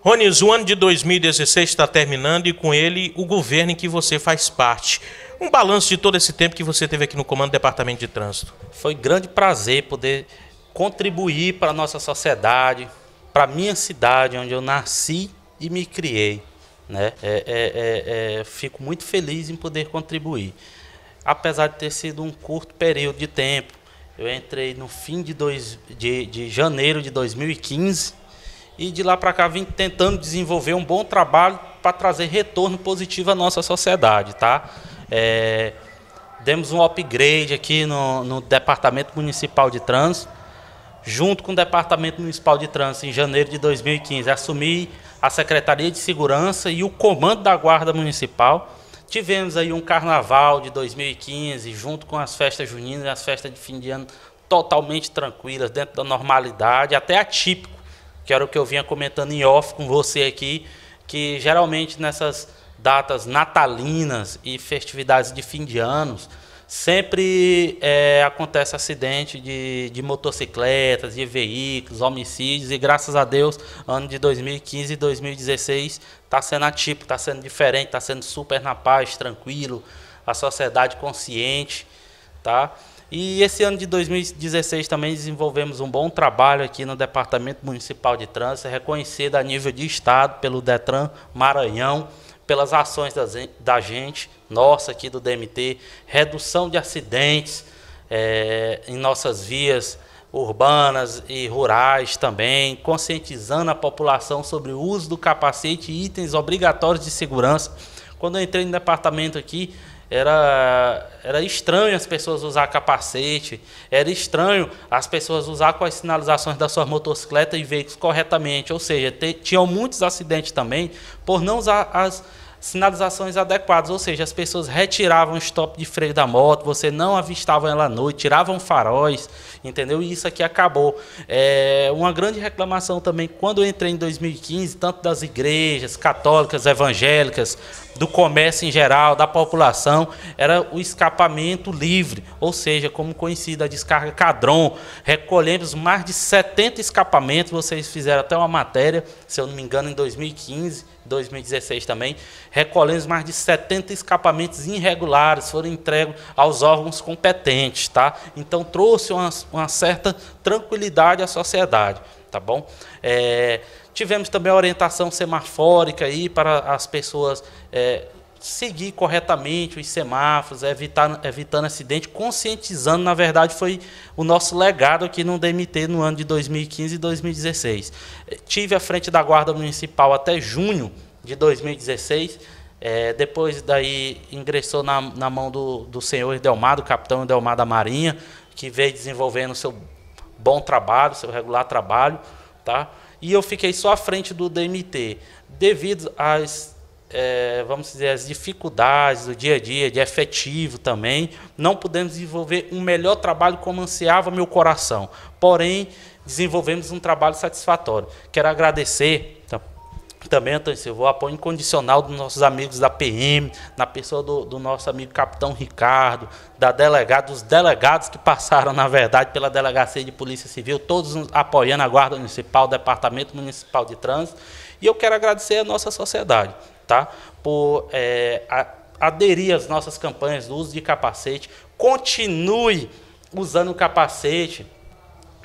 Ronis, o ano de 2016 está terminando e com ele o governo em que você faz parte. Um balanço de todo esse tempo que você teve aqui no comando do Departamento de Trânsito. Foi grande prazer poder contribuir para a nossa sociedade, para a minha cidade, onde eu nasci e me criei. Né? É, é, é, é fico muito feliz em poder contribuir. Apesar de ter sido um curto período de tempo, eu entrei no fim de, dois, de, de janeiro de 2015 e de lá para cá vim tentando desenvolver um bom trabalho para trazer retorno positivo à nossa sociedade, tá? É, demos um upgrade aqui no, no Departamento Municipal de Trânsito, junto com o Departamento Municipal de Trânsito, em janeiro de 2015, assumi a Secretaria de Segurança e o comando da Guarda Municipal. Tivemos aí um carnaval de 2015, junto com as festas juninas e as festas de fim de ano, totalmente tranquilas, dentro da normalidade, até atípico que era o que eu vinha comentando em off com você aqui, que geralmente nessas datas natalinas e festividades de fim de anos, sempre é, acontece acidente de, de motocicletas, de veículos, homicídios, e graças a Deus, ano de 2015 e 2016 está sendo atípico, está sendo diferente, está sendo super na paz, tranquilo, a sociedade consciente, tá? E esse ano de 2016 também desenvolvemos um bom trabalho aqui no Departamento Municipal de Trânsito, é reconhecido a nível de Estado pelo Detran Maranhão, pelas ações da gente, nossa aqui do DMT, redução de acidentes é, em nossas vias urbanas e rurais também, conscientizando a população sobre o uso do capacete e itens obrigatórios de segurança. Quando eu entrei no departamento aqui, era, era estranho as pessoas usar capacete, era estranho as pessoas usar com as sinalizações das suas motocicletas e veículos corretamente. Ou seja, te, tinham muitos acidentes também por não usar as sinalizações adequadas, ou seja, as pessoas retiravam o stop de freio da moto, você não avistava ela à noite, tiravam faróis, entendeu? E isso aqui acabou. É uma grande reclamação também, quando eu entrei em 2015, tanto das igrejas católicas, evangélicas, do comércio em geral, da população, era o escapamento livre, ou seja, como conhecida a descarga Cadron. Recolhemos mais de 70 escapamentos, vocês fizeram até uma matéria, se eu não me engano, em 2015, 2016 também. Recolhemos mais de 70 escapamentos irregulares, foram entregues aos órgãos competentes, tá? Então trouxe uma, uma certa tranquilidade à sociedade, tá bom? É, Tivemos também a orientação semafórica aí para as pessoas é, seguir corretamente os semáforos, evitar, evitando acidente, conscientizando, na verdade, foi o nosso legado aqui no DMT no ano de 2015 e 2016. É, tive à frente da Guarda Municipal até junho de 2016. É, depois daí ingressou na, na mão do, do senhor Delmado capitão Delmado da Marinha, que veio desenvolvendo seu bom trabalho, seu regular trabalho, tá? e eu fiquei só à frente do DMT, devido às, é, vamos dizer, às dificuldades do dia a dia, de efetivo também, não pudemos desenvolver um melhor trabalho como ansiava meu coração. Porém, desenvolvemos um trabalho satisfatório. Quero agradecer então, também, Antônio Silva, o apoio incondicional dos nossos amigos da PM, na pessoa do, do nosso amigo Capitão Ricardo, da delegada, dos delegados que passaram, na verdade, pela Delegacia de Polícia Civil, todos apoiando a Guarda Municipal, o Departamento Municipal de Trânsito. E eu quero agradecer a nossa sociedade, tá? Por é, a, aderir às nossas campanhas do uso de capacete. Continue usando o capacete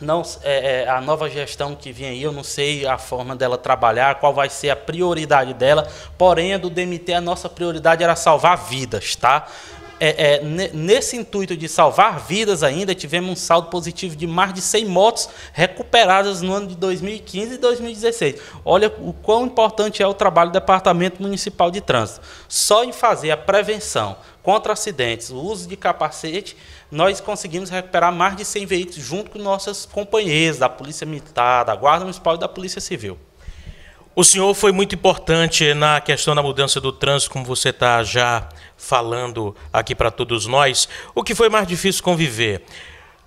não é, é, a nova gestão que vem aí, eu não sei a forma dela trabalhar, qual vai ser a prioridade dela, porém a do DMT a nossa prioridade era salvar vidas, tá? é, é, nesse intuito de salvar vidas ainda, tivemos um saldo positivo de mais de 100 motos recuperadas no ano de 2015 e 2016. Olha o quão importante é o trabalho do Departamento Municipal de Trânsito. Só em fazer a prevenção contra acidentes, o uso de capacete, nós conseguimos recuperar mais de 100 veículos junto com nossas companheiras da Polícia Militar, da Guarda Municipal e da Polícia Civil. O senhor foi muito importante na questão da mudança do trânsito, como você está já falando aqui para todos nós. O que foi mais difícil conviver?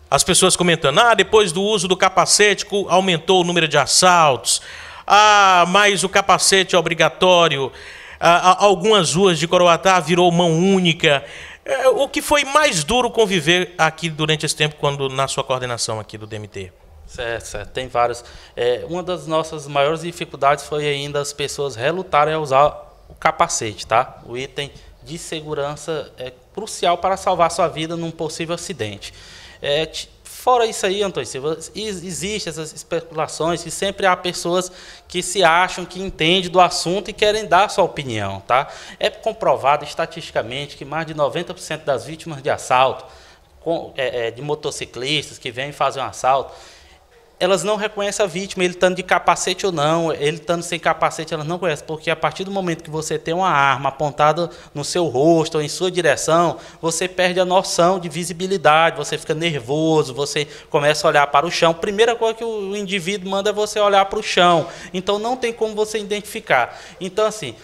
As pessoas comentando, ah, depois do uso do capacete aumentou o número de assaltos, ah, mas o capacete é obrigatório, ah, algumas ruas de Coroatá virou mão única. É, o que foi mais duro conviver aqui durante esse tempo, quando na sua coordenação aqui do DMT? Certo, certo. Tem vários. É, uma das nossas maiores dificuldades foi ainda as pessoas relutarem a usar o capacete, tá? O item de segurança é crucial para salvar sua vida num possível acidente. É, fora isso aí, Antônio Silva, existem essas especulações e sempre há pessoas que se acham que entendem do assunto e querem dar sua opinião, tá? É comprovado estatisticamente que mais de 90% das vítimas de assalto com, é, é, de motociclistas que vêm fazer um assalto elas não reconhecem a vítima, ele estando de capacete ou não, ele estando sem capacete, elas não conhecem, porque a partir do momento que você tem uma arma apontada no seu rosto ou em sua direção, você perde a noção de visibilidade, você fica nervoso, você começa a olhar para o chão. Primeira coisa que o indivíduo manda é você olhar para o chão. Então não tem como você identificar. Então assim,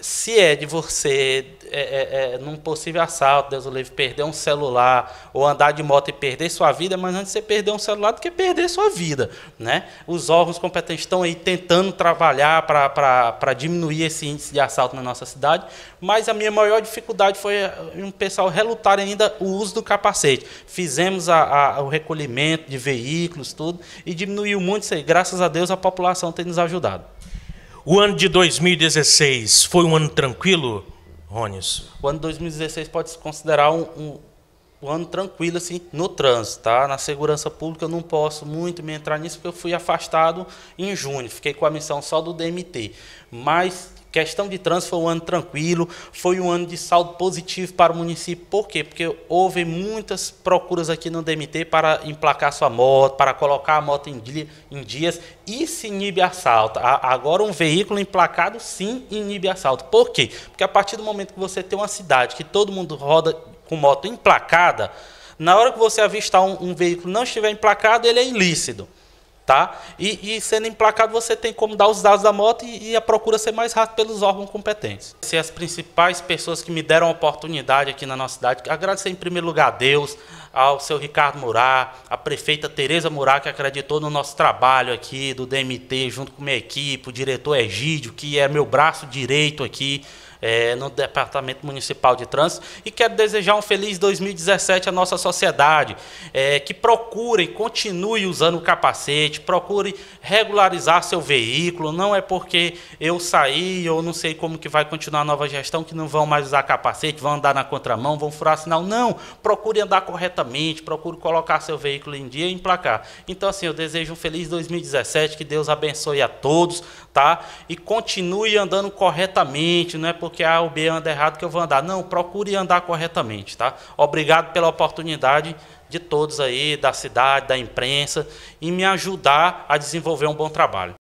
se é de você, é, é, é, num possível assalto, Deus o livre, perder um celular, ou andar de moto e perder sua vida, mas antes você perder um celular do que perder sua vida. Né? Os órgãos competentes estão aí tentando trabalhar para diminuir esse índice de assalto na nossa cidade, mas a minha maior dificuldade foi eh, um pessoal relutar ainda o uso do capacete. Fizemos a, a, o recolhimento de veículos, tudo, e diminuiu muito isso aí. Graças a Deus a população tem nos ajudado. O ano de 2016 foi um ano tranquilo, Rônis. O ano de 2016 pode se considerar um, um ano tranquilo assim no trânsito, tá? Na segurança pública eu não posso muito me entrar nisso porque eu fui afastado em junho, fiquei com a missão só do DMT. Mas questão de trânsito foi um ano tranquilo, foi um ano de saldo positivo para o município. Por quê? Porque houve muitas procuras aqui no DMT para emplacar sua moto, para colocar a moto em, dia, em dias e se inibe assalto. agora um veículo emplacado sim inibe assalto. Por quê? Porque a partir do momento que você tem uma cidade que todo mundo roda com moto emplacada, na hora que você avistar um, um veículo não estiver emplacado, ele é ilícito. Tá? E, e, sendo emplacado, você tem como dar os dados da moto e, e a procura ser mais rápida pelos órgãos competentes. Se as principais pessoas que me deram a oportunidade aqui na nossa cidade. Agradecer em primeiro lugar a Deus, ao seu Ricardo Murá, a prefeita Tereza Murá, que acreditou no nosso trabalho aqui do DMT, junto com minha equipe, o diretor Egídio, que é meu braço direito aqui é, no Departamento Municipal de Trânsito. E quero desejar um feliz 2017 à nossa sociedade, é, que procurem, continue usando o capacete, procure regularizar seu veículo. Não é porque eu saí, ou não sei como que vai continuar a nova gestão, que não vão mais usar capacete, vão andar na contramão, vão furar sinal. Não, procure andar corretamente, procure colocar seu veículo em dia e emplacar. Então, assim, eu desejo um feliz 2017, que Deus abençoe a todos, tá? E continue andando corretamente, não é porque A ou B anda errado que eu vou andar. Não, procure andar corretamente, tá? Obrigado pela oportunidade de todos aí, da cidade, da imprensa, em me ajudar a desenvolver um bom trabalho.